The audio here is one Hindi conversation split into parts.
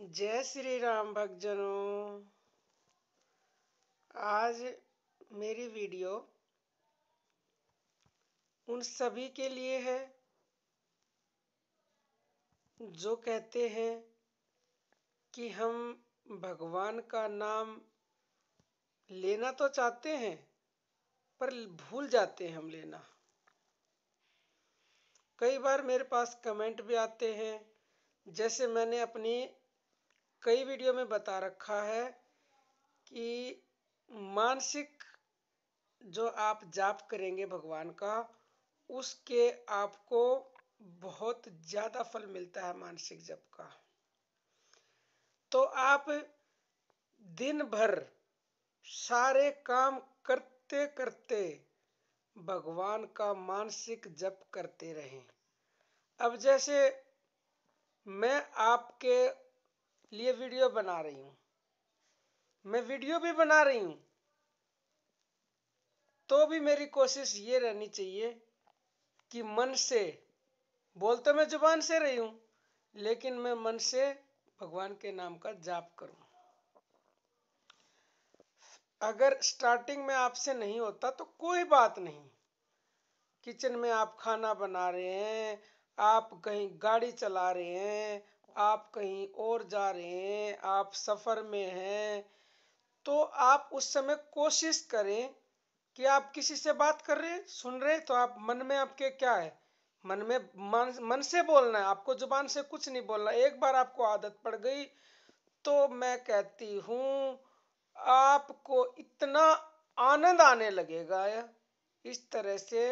जय श्री राम भक्तजनों आज मेरी वीडियो उन सभी के लिए है जो कहते हैं कि हम भगवान का नाम लेना तो चाहते हैं पर भूल जाते हैं हम लेना कई बार मेरे पास कमेंट भी आते हैं जैसे मैंने अपनी कई वीडियो में बता रखा है कि मानसिक जो आप जाप करेंगे भगवान का उसके आपको बहुत ज़्यादा फल मिलता है मानसिक जप का तो आप दिन भर सारे काम करते करते भगवान का मानसिक जप करते रहें अब जैसे मैं आपके लिए वीडियो बना रही हूँ मैं वीडियो भी बना रही हूँ तो भी मेरी कोशिश ये रहनी चाहिए कि मन से बोल तो मैं जुबान से रही हूँ लेकिन मैं मन से भगवान के नाम का जाप करूँ अगर स्टार्टिंग में आपसे नहीं होता तो कोई बात नहीं किचन में आप खाना बना रहे हैं आप कहीं गाड़ी चला रहे हैं आप कहीं और जा रहे हैं आप सफ़र में हैं तो आप उस समय कोशिश करें कि आप किसी से बात कर रहे हैं सुन रहे हैं तो आप मन में आपके क्या है मन में मन मन से बोलना है आपको जुबान से कुछ नहीं बोलना एक बार आपको आदत पड़ गई तो मैं कहती हूँ आपको इतना आनंद आने लगेगा इस तरह से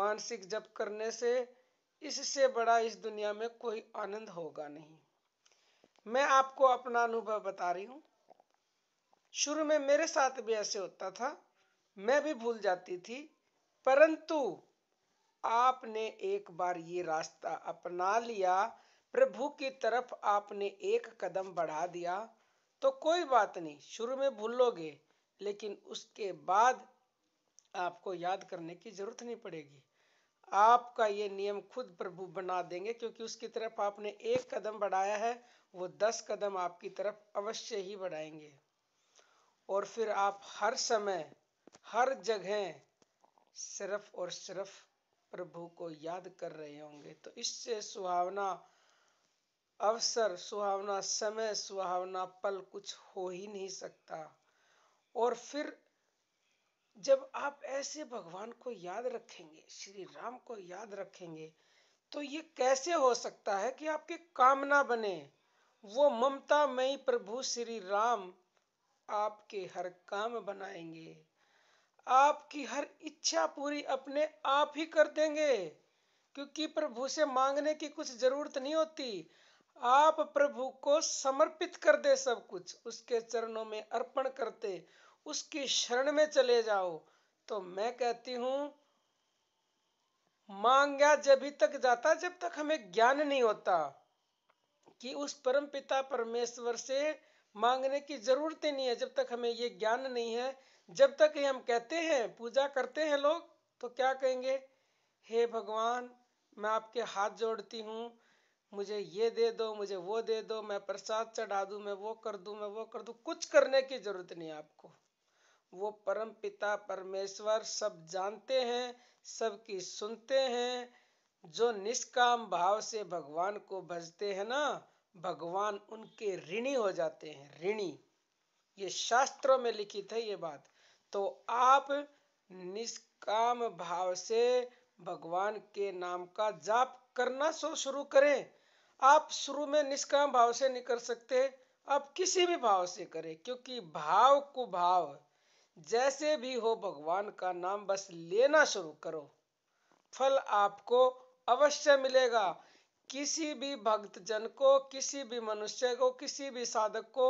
मानसिक जप करने से इससे बड़ा इस दुनिया में कोई आनंद होगा नहीं मैं आपको अपना अनुभव बता रही हूँ शुरू में मेरे साथ भी ऐसे होता था मैं भी भूल जाती थी परंतु आपने एक बार ये रास्ता अपना लिया प्रभु की तरफ आपने एक कदम बढ़ा दिया तो कोई बात नहीं शुरू में भूलोगे लेकिन उसके बाद आपको याद करने की जरूरत नहीं पड़ेगी आपका ये नियम खुद प्रभु बना देंगे क्योंकि उसकी तरफ आपने एक कदम बढ़ाया है वो दस कदम आपकी तरफ अवश्य ही बढ़ाएंगे और फिर आप हर समय हर जगह सिर्फ और सिर्फ प्रभु को याद कर रहे होंगे तो इससे सुहावना अवसर सुहावना समय सुहावना पल कुछ हो ही नहीं सकता और फिर जब आप ऐसे भगवान को याद रखेंगे श्री राम को याद रखेंगे तो ये कैसे हो सकता है कि आपके कामना बने वो ममता मई प्रभु श्री राम आपके हर काम बनाएंगे आपकी हर इच्छा पूरी अपने आप ही कर देंगे क्योंकि प्रभु से मांगने की कुछ जरूरत नहीं होती आप प्रभु को समर्पित कर दे सब कुछ उसके चरणों में अर्पण करते उसकी शरण में चले जाओ तो मैं कहती हूं मांगा जब तक जाता जब तक हमें ज्ञान नहीं होता कि उस परम पिता परमेश्वर से मांगने की जरूरत ही नहीं है जब तक हमें ये ज्ञान नहीं है जब तक ही हम कहते हैं पूजा करते हैं लोग तो क्या कहेंगे हे भगवान मैं आपके हाथ जोड़ती हूँ मुझे ये दे दो मुझे वो दे दो मैं प्रसाद चढ़ा दू मैं वो कर दू मैं वो कर दू कुछ करने की जरूरत नहीं है आपको वो परम पिता परमेश्वर सब जानते हैं सबकी सुनते हैं जो निष्काम भाव से भगवान को भजते हैं ना भगवान उनके ऋणी हो जाते हैं ऋणी ये शास्त्रों में लिखित है ये बात तो आप निष्काम भाव से भगवान के नाम का जाप करना सो शुरू करें आप शुरू में निष्काम भाव से नहीं कर सकते आप किसी भी भाव से करें क्योंकि भाव को भाव जैसे भी हो भगवान का नाम बस लेना शुरू करो फल आपको अवश्य मिलेगा किसी भी भक्त जन को किसी भी मनुष्य को किसी भी साधक को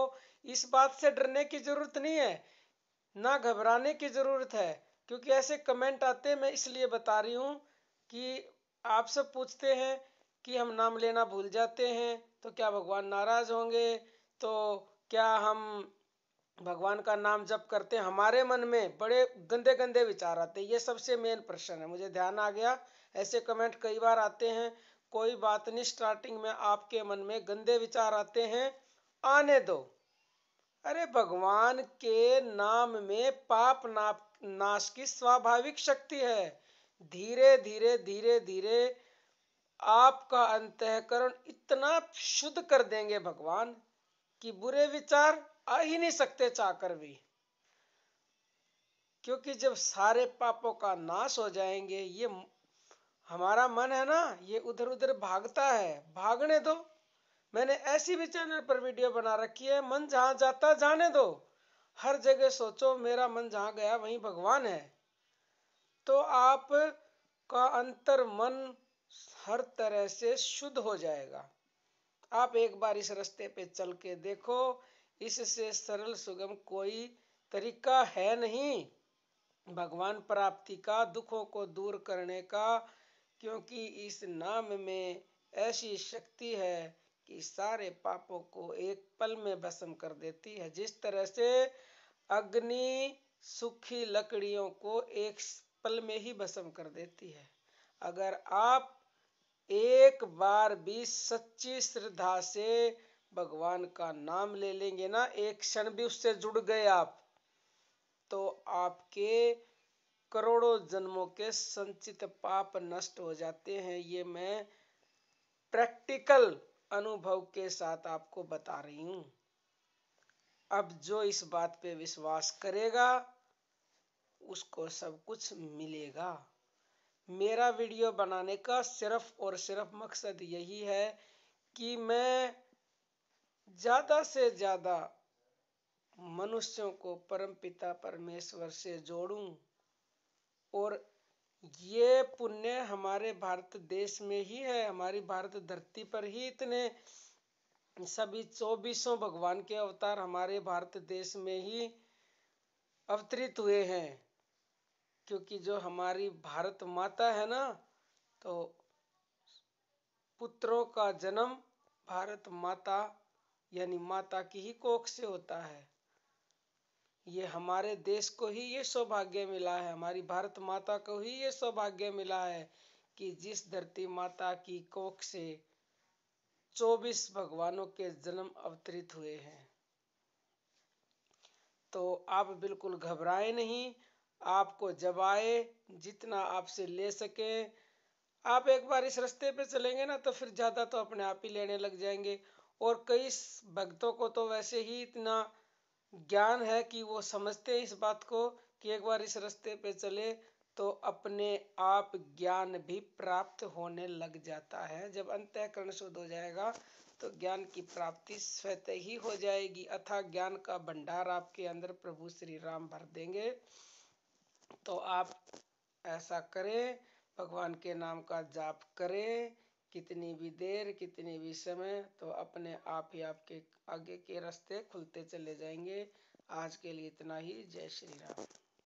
इस बात से डरने की जरूरत नहीं है ना घबराने की जरूरत है क्योंकि ऐसे कमेंट आते हैं मैं इसलिए बता रही हूँ कि आप सब पूछते हैं कि हम नाम लेना भूल जाते हैं तो क्या भगवान नाराज होंगे तो क्या हम भगवान का नाम जप करते हैं हमारे मन में बड़े गंदे गंदे विचार आते हैं ये सबसे मेन प्रश्न है मुझे ध्यान आ गया ऐसे कमेंट कई बार आते हैं कोई बात नहीं स्टार्टिंग में आपके मन में गंदे विचार आते हैं आने दो अरे भगवान के नाम में पाप नाप नाश की स्वाभाविक शक्ति है धीरे धीरे धीरे धीरे आपका अंतकरण इतना शुद्ध कर देंगे भगवान कि बुरे विचार आ ही नहीं सकते चाहकर भी क्योंकि जब सारे पापों का नाश हो जाएंगे ये हमारा मन है ना ये उधर उधर भागता है भागने दो मैंने ऐसी भी चैनल पर वीडियो बना रखी है मन जहां जाता जाने दो हर जगह सोचो मेरा मन जहां गया वहीं भगवान है तो आप का अंतर मन हर तरह से शुद्ध हो जाएगा आप एक बार इस रास्ते पे चल के देखो इससे सरल सुगम कोई तरीका है नहीं भगवान प्राप्ति का दुखों को दूर करने का क्योंकि इस नाम में ऐसी शक्ति है कि सारे पापों को एक पल में भस्म कर देती है जिस तरह से अग्नि सुखी लकड़ियों को एक पल में ही भस्म कर देती है अगर आप एक बार भी सच्ची श्रद्धा से भगवान का नाम ले लेंगे ना एक क्षण भी उससे जुड़ गए आप तो आपके करोड़ों जन्मों के संचित पाप नष्ट हो जाते हैं ये मैं प्रैक्टिकल अनुभव के साथ आपको बता रही हूं अब जो इस बात पे विश्वास करेगा उसको सब कुछ मिलेगा मेरा वीडियो बनाने का सिर्फ और सिर्फ मकसद यही है कि मैं ज्यादा से ज्यादा मनुष्यों को परमपिता परमेश्वर से जोड़ूं और ये पुण्य हमारे भारत देश में ही है हमारी भारत धरती पर ही इतने सभी चौबीसों भगवान के अवतार हमारे भारत देश में ही अवतरित हुए हैं क्योंकि जो हमारी भारत माता है ना तो पुत्रों का जन्म भारत माता यानी माता की ही कोख से होता है ये हमारे देश को ही ये सौभाग्य मिला है हमारी भारत माता को ही ये सौभाग्य मिला है कि जिस धरती माता की कोख से 24 भगवानों के जन्म अवतरित हुए हैं तो आप बिल्कुल घबराए नहीं आपको जब आए जितना आपसे ले सके आप एक बार इस रास्ते पे चलेंगे ना तो फिर ज़्यादा तो अपने आप ही लेने लग जाएंगे और कई भक्तों को तो वैसे ही इतना ज्ञान है कि वो समझते हैं इस बात को कि एक बार इस रास्ते पे चले तो अपने आप ज्ञान भी प्राप्त होने लग जाता है जब अंतःकरण शुद्ध हो जाएगा तो ज्ञान की प्राप्ति स्वतः ही हो जाएगी अथा ज्ञान का भंडार आपके अंदर प्रभु श्री राम भर देंगे तो आप ऐसा करें भगवान के नाम का जाप करें कितनी भी देर कितनी भी समय तो अपने आप ही आपके आगे के रास्ते खुलते चले जाएंगे आज के लिए इतना ही जय श्री राम